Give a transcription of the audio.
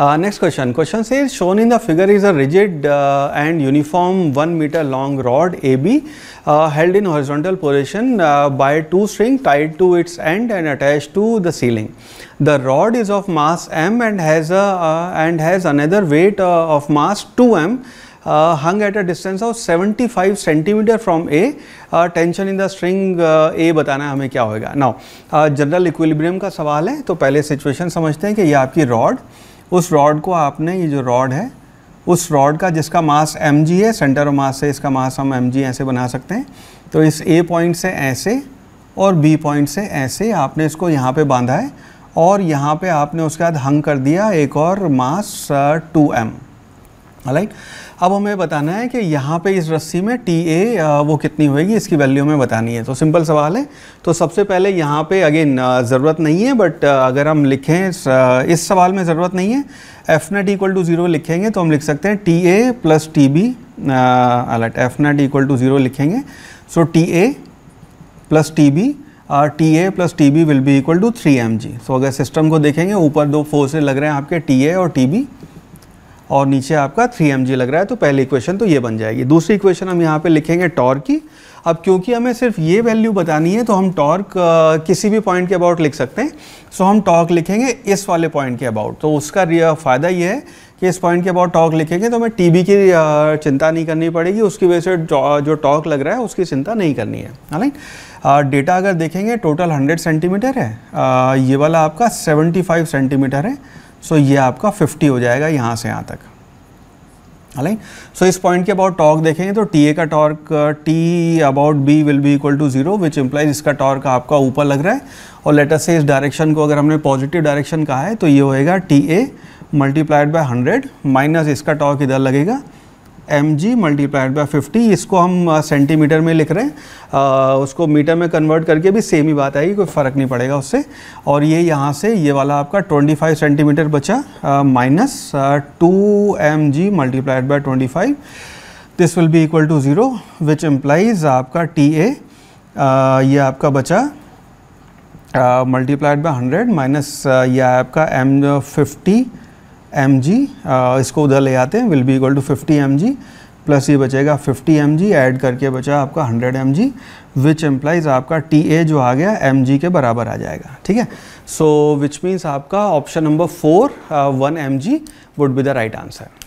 next question question से shown in the figure is a rigid and uniform one metre long rod A B held in horizontal position by two string tied to its end and attach to the ceiling the rod is of mass M and has and has another weight of mass two M hung at a distance of seventy five centimetre from A tension in the string A बताना है हमें क्या होगा now general equilibrium का सवाल है तो पहले सिचुएशन समझते हैं कि यह आपकी रॉड उस रॉड को आपने ये जो रॉड है उस रॉड का जिसका मास एम है सेंटर ऑफ मास से इसका मास हम एम ऐसे बना सकते हैं तो इस ए पॉइंट से ऐसे और बी पॉइंट से ऐसे आपने इसको यहाँ पे बांधा है और यहाँ पे आपने उसके बाद हंग कर दिया एक और मास टू एम राइट अब हमें बताना है कि यहाँ पे इस रस्सी में टी ए वो कितनी होएगी इसकी वैल्यू हमें बतानी है तो सिंपल सवाल है तो सबसे पहले यहाँ पे अगेन ज़रूरत नहीं है बट अगर हम लिखें इस सवाल में ज़रूरत नहीं है F net equal to zero लिखेंगे तो हम लिख सकते हैं T A plus T B अलट F net equal to zero लिखेंगे so T A plus T B और T A plus T B will be equal to three M G so अगर सिस्टम को देखेंगे ऊपर दो फोर्सेज लग रहे हैं आपके टी ए और टी बी और नीचे आपका थ्री एम लग रहा है तो पहली इक्वेशन तो ये बन जाएगी दूसरी इक्वेशन हम यहाँ पे लिखेंगे टॉर की अब क्योंकि हमें सिर्फ ये वैल्यू बतानी है तो हम टॉर्क किसी भी पॉइंट के अबाउट लिख सकते हैं सो so, हम टॉर्क लिखेंगे इस वाले पॉइंट के अबाउट तो उसका फ़ायदा ये है कि इस पॉइंट के अबाउट टॉर्क लिखेंगे तो हमें टीबी की चिंता नहीं करनी पड़ेगी उसकी वजह से जो टॉर्क लग रहा है उसकी चिंता नहीं करनी है राइट डेटा अगर देखेंगे टोटल हंड्रेड सेंटीमीटर है आ, ये वाला आपका सेवेंटी सेंटीमीटर है सो ये आपका 50 हो जाएगा यहाँ से यहाँ तक राइट सो so, इस पॉइंट के अबाउट टॉर्क देखेंगे तो टी ए का torque T about B will be equal to zero which implies इसका टॉर्क आपका ऊपर लग रहा है और लेटर से इस डायरेक्शन को अगर हमने पॉजिटिव डायरेक्शन कहा है तो ये होएगा T A multiplied by hundred minus इसका टॉर्क इधर लगेगा M G multiplied by fifty इसको हम सेंटीमीटर में लिख रहे हैं आ, उसको मीटर में कन्वर्ट करके भी सेम ही बात आएगी कोई फ़र्क नहीं पड़ेगा उससे और ये यहाँ से ये वाला आपका ट्वेंटी फाइव सेंटीमीटर बचा minus two M G multiplied by twenty five this will be equal to zero which implies आपका टी ए ये आपका बचा मल्टीप्लाइड बाई हंड्रेड माइनस ये आपका M fifty M G uh, इसको उधर ले आते हैं will be equal to fifty M G plus ये बचेगा 50 एम जी एड करके बचा आपका 100 एम जी विच एम्प्लाइज आपका टी ए जो आ गया एम जी के बराबर आ जाएगा ठीक है सो विच मीन्स आपका option number four one M G would be the right answer